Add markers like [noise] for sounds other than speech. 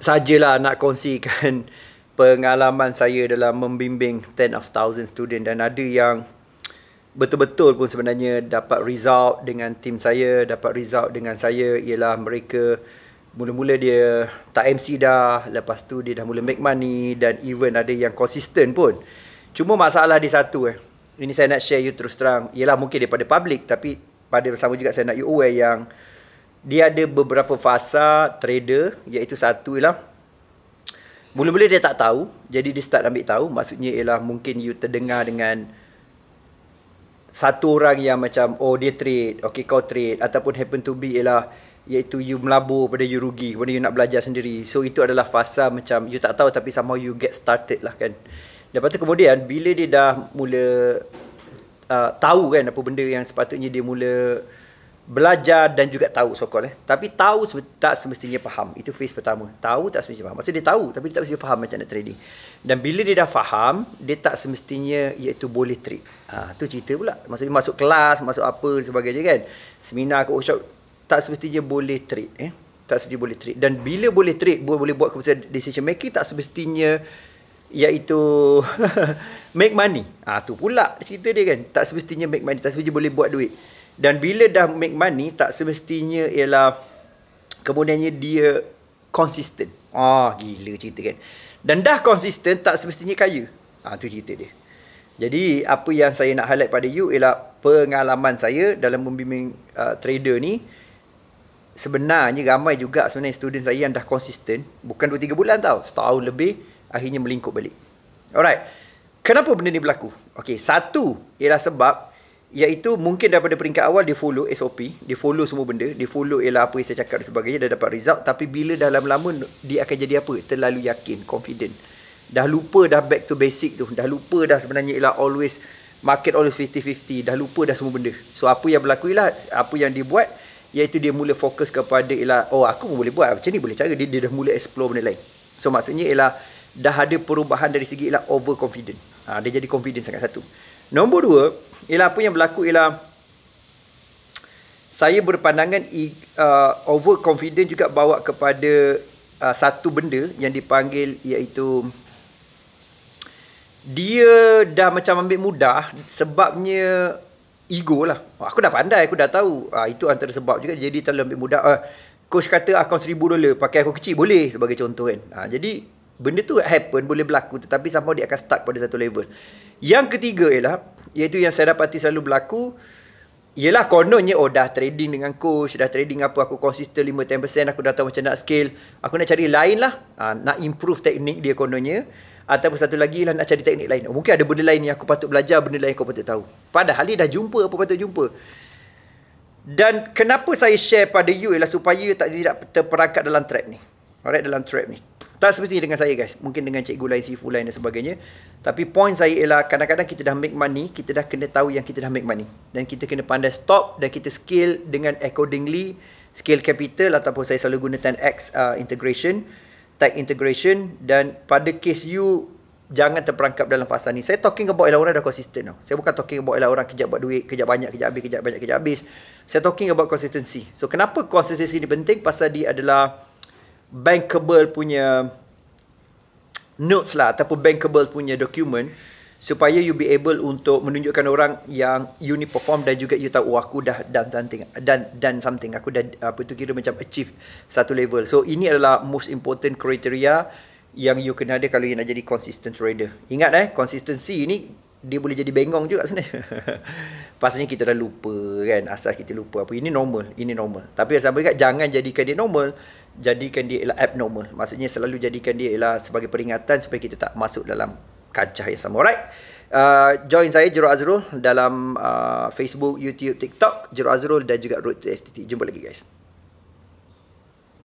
sajalah nak kongsikan [laughs] pengalaman saya dalam membimbing ten of thousand student dan ada yang betul-betul pun sebenarnya dapat result dengan tim saya, dapat result dengan saya ialah mereka mula-mula dia tak MC dah, lepas tu dia dah mula make money dan even ada yang konsisten pun. Cuma masalah di satu eh. Ini saya nak share you terus terang. Ialah mungkin daripada public tapi pada sama juga saya nak you aware yang dia ada beberapa fasa trader iaitu satu ialah mula-mula dia tak tahu jadi dia start ambil tahu maksudnya ialah mungkin you terdengar dengan satu orang yang macam oh dia trade okay kau trade ataupun happen to be ialah iaitu you melabur pada you rugi kemudian you nak belajar sendiri so itu adalah fasa macam you tak tahu tapi somehow you get started lah kan lepas tu kemudian bila dia dah mula uh, tahu kan apa benda yang sepatutnya dia mula belajar dan juga tahu sokol eh. Tapi tahu tak semestinya faham. Itu phase pertama. Tahu tak semestinya faham. Maksudnya dia tahu tapi dia tak semestinya faham macam nak trading. Dan bila dia dah faham, dia tak semestinya iaitu boleh trade. Ha, tu cerita pula. Maksudnya masuk kelas, masuk apa sebagainya kan. Seminar ke workshop, tak semestinya boleh trade eh. Tak semestinya boleh trade. Dan bila boleh trade, boleh, boleh buat keputusan decision making, tak semestinya iaitu [laughs] make money. Ah ha, tu pula cerita dia kan. Tak semestinya make money, tak semestinya boleh buat duit dan bila dah make money tak semestinya ialah kemudiannya dia konsisten. Ah oh, gila cerita kan. Dan dah konsisten tak semestinya kaya. Ah tu cerita dia. Jadi apa yang saya nak highlight pada you ialah pengalaman saya dalam membimbing uh, trader ni sebenarnya ramai juga sebenarnya student saya yang dah konsisten bukan 2 3 bulan tau setahun lebih akhirnya melingkup balik. Alright. Kenapa benda ni berlaku? Okay, satu ialah sebab Iaitu mungkin daripada peringkat awal dia follow SOP, dia follow semua benda, dia follow ialah apa yang saya cakap dan sebagainya, dia dapat result. Tapi bila dalam lama dia akan jadi apa? Terlalu yakin, confident. Dah lupa dah back to basic tu. Dah lupa dah sebenarnya ialah always, market always 50-50. Dah lupa dah semua benda. So apa yang berlaku ialah, apa yang dia buat, iaitu dia mula fokus kepada ialah, oh aku pun boleh buat, macam ni boleh cara. Dia, dia dah mula explore benda lain. So maksudnya ialah, dah ada perubahan dari segi ialah overconfident. Ha, dia jadi confident sangat satu. Nombor dua ialah apa yang berlaku ialah saya berpandangan uh, overconfident juga bawa kepada uh, satu benda yang dipanggil iaitu dia dah macam ambil mudah sebabnya ego lah. Aku dah pandai, aku dah tahu. Uh, itu antara sebab juga jadi terlalu ambil mudah. Uh, coach kata akaun ah, seribu dolar pakai aku kecil boleh sebagai contoh kan. Uh, jadi benda tu happen boleh berlaku tetapi somehow dia akan stuck pada satu level yang ketiga ialah iaitu yang saya dapati selalu berlaku ialah kononnya oh dah trading dengan coach dah trading apa aku konsisten 5-10% aku dah tahu macam nak scale aku nak cari lain lah ha, nak improve teknik dia kononnya atau satu lagi lah nak cari teknik lain mungkin ada benda lain yang aku patut belajar benda lain yang aku patut tahu padahal dia dah jumpa apa patut jumpa dan kenapa saya share pada you ialah supaya you tak tidak terperangkap dalam trap ni Alright dalam trap ni Tak seperti dengan saya guys Mungkin dengan cikgu lain Sifu lain dan sebagainya Tapi point saya ialah Kadang-kadang kita dah make money Kita dah kena tahu Yang kita dah make money Dan kita kena pandai stop Dan kita scale Dengan accordingly Scale capital Ataupun saya selalu guna 10x uh, integration Tech integration Dan pada case you Jangan terperangkap dalam fasa ni Saya talking about orang dah consistent tau Saya bukan talking about orang kejap buat duit Kejap banyak, kejap habis, kejap banyak, kejap habis Saya talking about consistency So kenapa consistency ni penting? Pasal dia adalah bankable punya notes lah ataupun bankable punya dokumen supaya you be able untuk menunjukkan orang yang you ni perform dan juga you tahu oh, aku dah dan something dan dan something aku dah apa tu kira macam achieve satu level. So ini adalah most important criteria yang you kena ada kalau you nak jadi consistent trader. Ingat eh, consistency ni dia boleh jadi bengong juga sebenarnya. [laughs] Pasalnya kita dah lupa kan, asal kita lupa apa. Ini normal, ini normal. Tapi sampai juga jangan jadikan dia normal jadikan dia ialah abnormal. Maksudnya selalu jadikan dia ialah sebagai peringatan supaya kita tak masuk dalam kancah yang sama. Alright. Uh, join saya Jero Azrul dalam uh, Facebook, YouTube, TikTok Jero Azrul dan juga Road to FTT. Jumpa lagi guys.